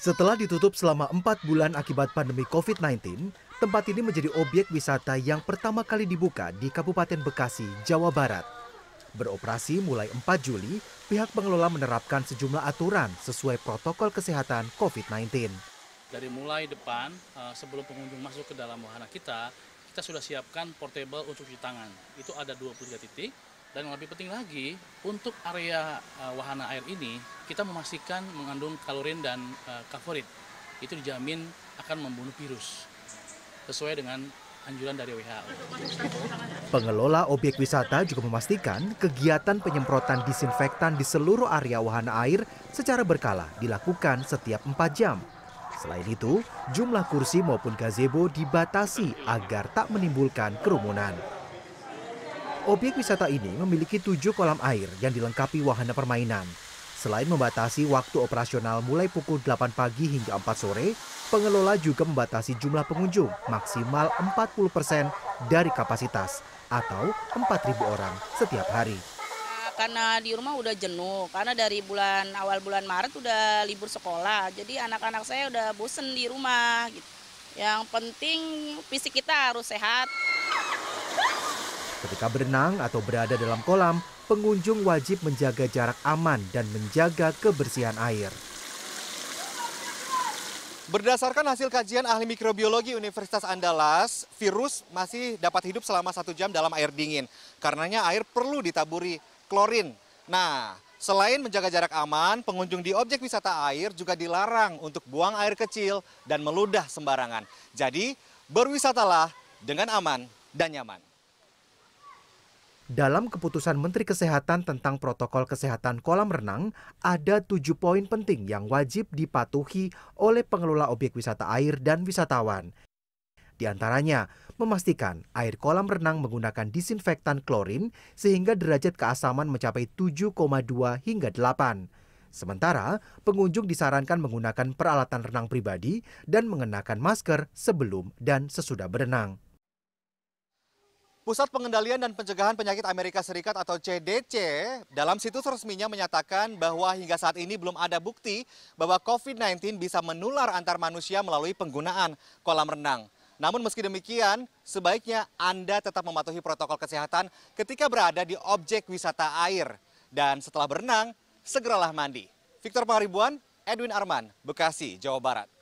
Setelah ditutup selama empat bulan akibat pandemi COVID-19, tempat ini menjadi objek wisata yang pertama kali dibuka di Kabupaten Bekasi, Jawa Barat. Beroperasi mulai 4 Juli, pihak pengelola menerapkan sejumlah aturan sesuai protokol kesehatan COVID-19. Dari mulai depan, eh, sebelum pengunjung masuk ke dalam wahana kita, kita sudah siapkan portable untuk cuci tangan. Itu ada 23 titik, dan yang lebih penting lagi, untuk area uh, wahana air ini, kita memastikan mengandung kalorin dan uh, kaforit. Itu dijamin akan membunuh virus, sesuai dengan anjuran dari WHO. Pengelola objek wisata juga memastikan kegiatan penyemprotan disinfektan di seluruh area wahana air secara berkala dilakukan setiap 4 jam. Selain itu, jumlah kursi maupun gazebo dibatasi agar tak menimbulkan kerumunan. Objek wisata ini memiliki tujuh kolam air yang dilengkapi wahana permainan. Selain membatasi waktu operasional mulai pukul 8 pagi hingga 4 sore, pengelola juga membatasi jumlah pengunjung maksimal 40% dari kapasitas atau 4.000 orang setiap hari. Ah, karena di rumah udah jenuh, karena dari bulan awal bulan Maret udah libur sekolah, jadi anak-anak saya udah bosen di rumah. Gitu. Yang penting fisik kita harus sehat ketika berenang atau berada dalam kolam pengunjung wajib menjaga jarak aman dan menjaga kebersihan air Berdasarkan hasil kajian ahli mikrobiologi Universitas Andalas, virus masih dapat hidup selama satu jam dalam air dingin. Karenanya air perlu ditaburi klorin. Nah, selain menjaga jarak aman, pengunjung di objek wisata air juga dilarang untuk buang air kecil dan meludah sembarangan. Jadi, berwisatalah dengan aman dan nyaman. Dalam keputusan Menteri Kesehatan tentang protokol kesehatan kolam renang, ada tujuh poin penting yang wajib dipatuhi oleh pengelola objek wisata air dan wisatawan. Di antaranya, memastikan air kolam renang menggunakan disinfektan klorin sehingga derajat keasaman mencapai 7,2 hingga 8. Sementara, pengunjung disarankan menggunakan peralatan renang pribadi dan mengenakan masker sebelum dan sesudah berenang. Pusat Pengendalian dan Pencegahan Penyakit Amerika Serikat atau CDC dalam situs resminya menyatakan bahwa hingga saat ini belum ada bukti bahwa COVID-19 bisa menular antar manusia melalui penggunaan kolam renang. Namun meski demikian, sebaiknya Anda tetap mematuhi protokol kesehatan ketika berada di objek wisata air. Dan setelah berenang, segeralah mandi. Victor Pangaribuan, Edwin Arman, Bekasi, Jawa Barat.